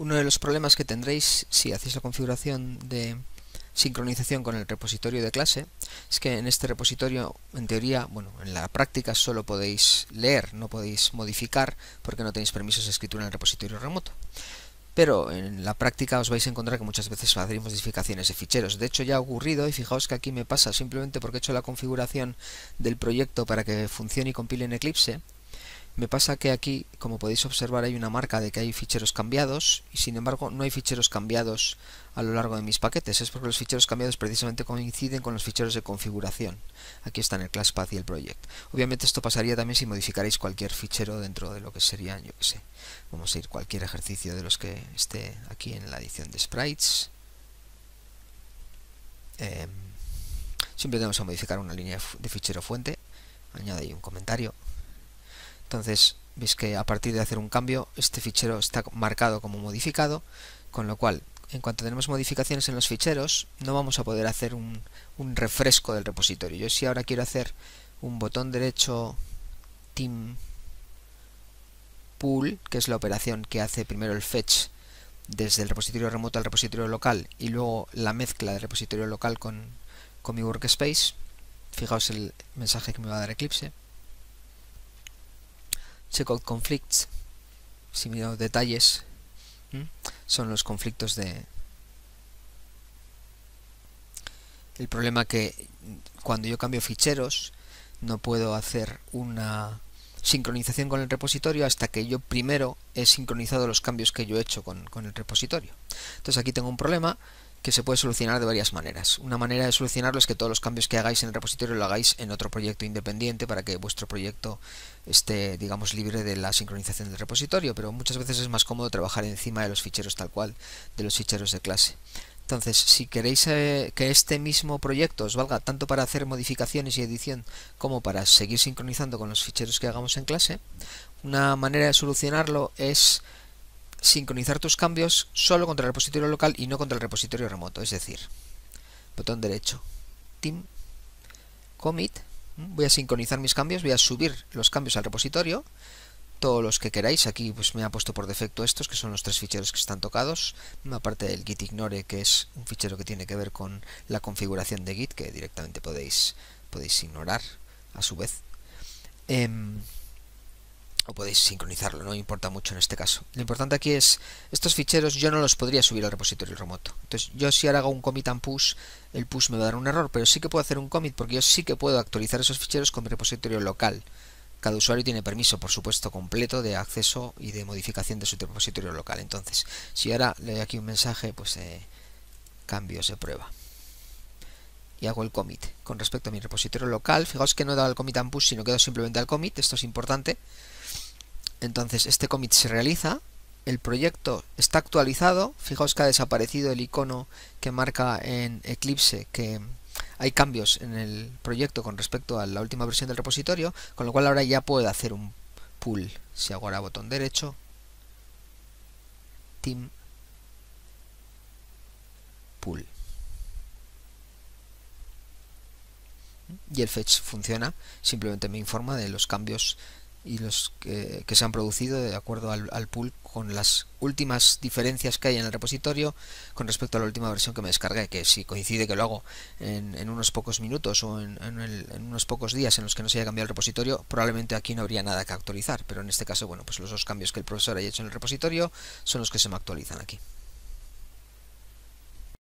Uno de los problemas que tendréis si hacéis la configuración de sincronización con el repositorio de clase es que en este repositorio, en teoría, bueno, en la práctica solo podéis leer, no podéis modificar porque no tenéis permisos de escritura en el repositorio remoto. Pero en la práctica os vais a encontrar que muchas veces hacéis modificaciones de ficheros. De hecho ya ha ocurrido y fijaos que aquí me pasa simplemente porque he hecho la configuración del proyecto para que funcione y compile en Eclipse me pasa que aquí, como podéis observar, hay una marca de que hay ficheros cambiados y sin embargo no hay ficheros cambiados a lo largo de mis paquetes. Es porque los ficheros cambiados precisamente coinciden con los ficheros de configuración. Aquí están el ClassPath y el Project. Obviamente esto pasaría también si modificarais cualquier fichero dentro de lo que sería, yo que sé, vamos a ir cualquier ejercicio de los que esté aquí en la edición de sprites. Eh, siempre a modificar una línea de fichero fuente. Añade ahí un comentario entonces veis que a partir de hacer un cambio este fichero está marcado como modificado, con lo cual en cuanto tenemos modificaciones en los ficheros no vamos a poder hacer un, refresco del repositorio. Yo si ahora quiero hacer un botón derecho team pool, que es la operación que hace primero el fetch desde el repositorio remoto al repositorio local y luego la mezcla del repositorio local con, con mi workspace. Fijaos el mensaje que me va a dar Eclipse out conflicts, si miro detalles, ¿Mm? son los conflictos de... El problema que cuando yo cambio ficheros no puedo hacer una sincronización con el repositorio hasta que yo primero he sincronizado los cambios que yo he hecho con, con el repositorio. Entonces aquí tengo un problema que se puede solucionar de varias maneras. Una manera de solucionarlo es que todos los cambios que hagáis en el repositorio lo hagáis en otro proyecto independiente para que vuestro proyecto esté, digamos, libre de la sincronización del repositorio, pero muchas veces es más cómodo trabajar encima de los ficheros tal cual, de los ficheros de clase. Entonces, si queréis eh, que este mismo proyecto os valga tanto para hacer modificaciones y edición como para seguir sincronizando con los ficheros que hagamos en clase, una manera de solucionarlo es sincronizar tus cambios solo contra el repositorio local y no contra el repositorio remoto. Es decir, botón derecho, team, commit, voy a sincronizar mis cambios, voy a subir los cambios al repositorio, todos los que queráis, aquí pues me ha puesto por defecto estos, que son los tres ficheros que están tocados, aparte del git ignore, que es un fichero que tiene que ver con la configuración de git, que directamente podéis, podéis ignorar a su vez. Em, no podéis sincronizarlo, no importa mucho en este caso. Lo importante aquí es, estos ficheros yo no los podría subir al repositorio remoto. Entonces yo si ahora hago un commit and push, el push me va a dar un error, pero sí que puedo hacer un commit porque yo sí que puedo actualizar esos ficheros con mi repositorio local. Cada usuario tiene permiso, por supuesto, completo de acceso y de modificación de su repositorio local. Entonces, si ahora le doy aquí un mensaje, pues eh, cambio cambios de prueba y hago el commit. Con respecto a mi repositorio local, fijaos que no he dado al commit and push, sino que he dado simplemente al commit, esto es importante. Entonces este commit se realiza, el proyecto está actualizado, fijaos que ha desaparecido el icono que marca en Eclipse que hay cambios en el proyecto con respecto a la última versión del repositorio, con lo cual ahora ya puedo hacer un pull. Si hago ahora botón derecho, team, pull. Y el fetch funciona, simplemente me informa de los cambios y los que, se han producido de acuerdo al, al, pool con las últimas diferencias que hay en el repositorio con respecto a la última versión que me descargué, que si coincide que lo hago en, unos pocos minutos o en, unos pocos días en los que no se haya cambiado el repositorio, probablemente aquí no habría nada que actualizar, pero en este caso, bueno, pues los dos cambios que el profesor haya hecho en el repositorio son los que se me actualizan aquí.